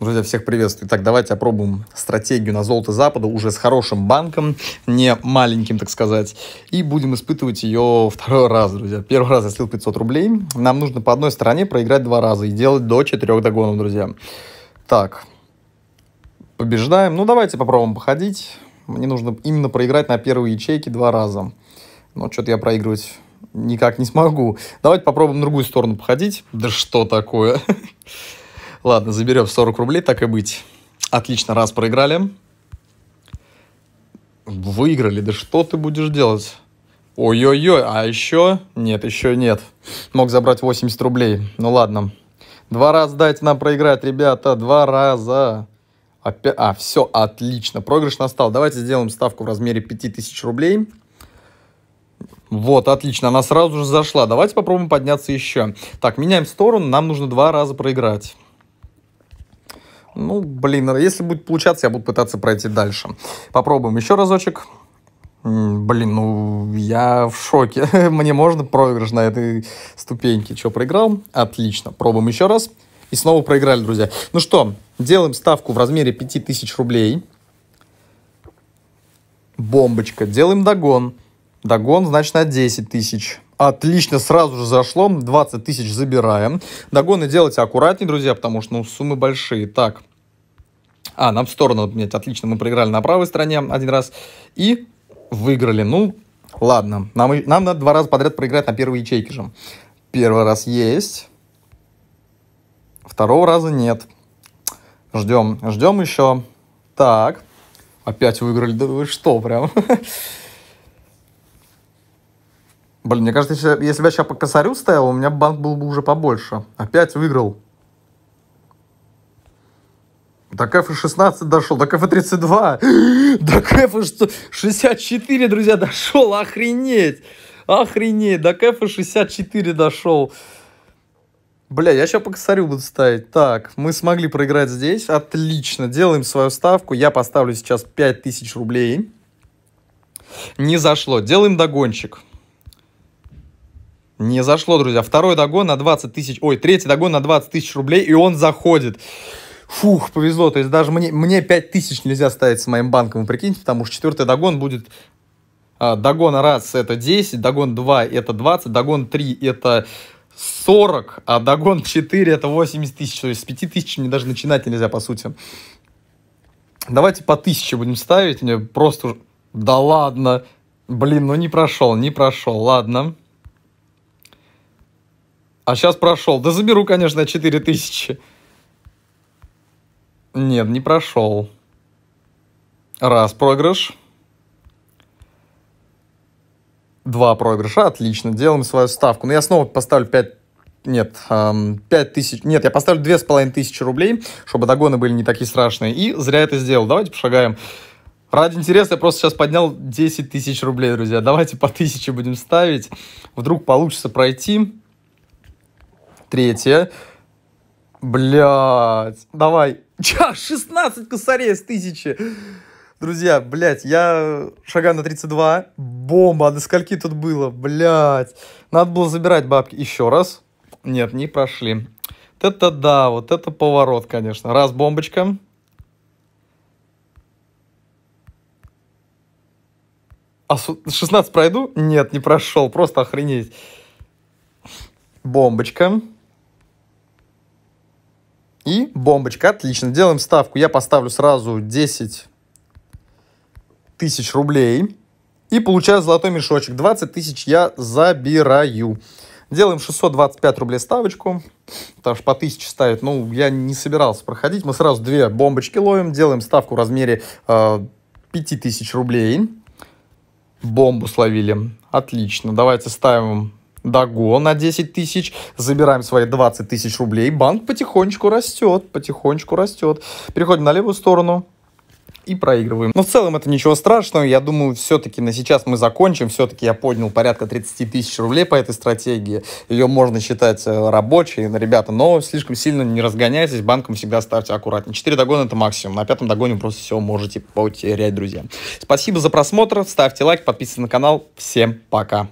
Друзья, всех приветствую. Итак, давайте опробуем стратегию на золото Запада уже с хорошим банком, не маленьким, так сказать, и будем испытывать ее второй раз, друзья. Первый раз я слил 500 рублей. Нам нужно по одной стороне проиграть два раза и делать до четырех догонов, друзья. Так, побеждаем. Ну, давайте попробуем походить. Мне нужно именно проиграть на первой ячейке два раза. Но что-то я проигрывать никак не смогу. Давайте попробуем в другую сторону походить. Да что такое? Ладно, заберем 40 рублей, так и быть. Отлично, раз проиграли. Выиграли, да что ты будешь делать? Ой-ой-ой, а еще? Нет, еще нет. Мог забрать 80 рублей. Ну ладно. Два раза дайте нам проиграть, ребята. Два раза. Опять... А, все, отлично. Проигрыш настал. Давайте сделаем ставку в размере 5000 рублей. Вот, отлично, она сразу же зашла. Давайте попробуем подняться еще. Так, меняем сторону, нам нужно два раза проиграть. Ну, блин, если будет получаться, я буду пытаться пройти дальше. Попробуем еще разочек. Блин, ну я в шоке. Мне можно проигрыш на этой ступеньке. Что, проиграл? Отлично. Пробуем еще раз. И снова проиграли, друзья. Ну что, делаем ставку в размере 5000 рублей. Бомбочка. Делаем догон. Догон, значит, на 10 тысяч. Отлично, сразу же зашло, 20 тысяч забираем. Догоны делайте аккуратнее, друзья, потому что ну, суммы большие. Так, а, нам в сторону отменять? отлично, мы проиграли на правой стороне один раз и выиграли. Ну, ладно, нам, нам надо два раза подряд проиграть на первой ячейке же. Первый раз есть, второго раза нет. Ждем, ждем еще. Так, опять выиграли, да вы что прям... Блин, мне кажется, если, если бы я сейчас по косарю стоял, у меня банк был бы уже побольше. Опять выиграл. До кф 16 дошел, до кэфа 32, до кэфа 64, друзья, дошел, охренеть, охренеть, до кэфа 64 дошел. Бля, я сейчас по косарю буду ставить. Так, мы смогли проиграть здесь, отлично, делаем свою ставку, я поставлю сейчас 5000 рублей. Не зашло, делаем догончик. Не зашло, друзья. Второй догон на 20 тысяч... Ой, третий догон на 20 тысяч рублей, и он заходит. Фух, повезло. То есть даже мне, мне 5 тысяч нельзя ставить с моим банком, вы прикиньте, потому что четвертый догон будет... А, догон раз это 10, догон 2 это 20, догон 3 это 40, а догон 4 это 80 тысяч. То есть с 5 тысяч мне даже начинать нельзя, по сути. Давайте по 1000 будем ставить. Мне просто... Да ладно. Блин, ну не прошел, не прошел. Ладно. А сейчас прошел. Да заберу, конечно, 4000. Нет, не прошел. Раз проигрыш. Два проигрыша. Отлично. Делаем свою ставку. Но ну, я снова поставлю 5 нет, 5 тысяч, нет, я поставлю 2500 рублей, чтобы догоны были не такие страшные, и зря это сделал. Давайте пошагаем. Ради интереса я просто сейчас поднял 10 тысяч рублей, друзья. Давайте по тысяче будем ставить. Вдруг получится пройти. Третье. Блять, давай. Ча, 16 косарей с тысячи. Друзья, блядь, я шага на 32. Бомба, а до скольки тут было, блядь. Надо было забирать бабки еще раз. Нет, не прошли. Вот это да, вот это поворот, конечно. Раз бомбочка. А 16 пройду? Нет, не прошел, просто охренеть. Бомбочка. И бомбочка, отлично. Делаем ставку. Я поставлю сразу 10 тысяч рублей. И получаю золотой мешочек. 20 тысяч я забираю. Делаем 625 рублей ставочку, потому что по 1000 ставит. Ну, я не собирался проходить. Мы сразу две бомбочки ловим, делаем ставку в размере э, 5000 рублей. Бомбу словили. Отлично. Давайте ставим Даго на 10 тысяч, забираем свои 20 тысяч рублей, банк потихонечку растет, потихонечку растет. Переходим на левую сторону и проигрываем. Но в целом это ничего страшного, я думаю, все-таки на сейчас мы закончим, все-таки я поднял порядка 30 тысяч рублей по этой стратегии, ее можно считать э, рабочей, ребята, но слишком сильно не разгоняйтесь, банком всегда ставьте аккуратнее. 4 догона это максимум, на пятом догоне просто все можете потерять, друзья. Спасибо за просмотр, ставьте лайк, подписывайтесь на канал, всем пока.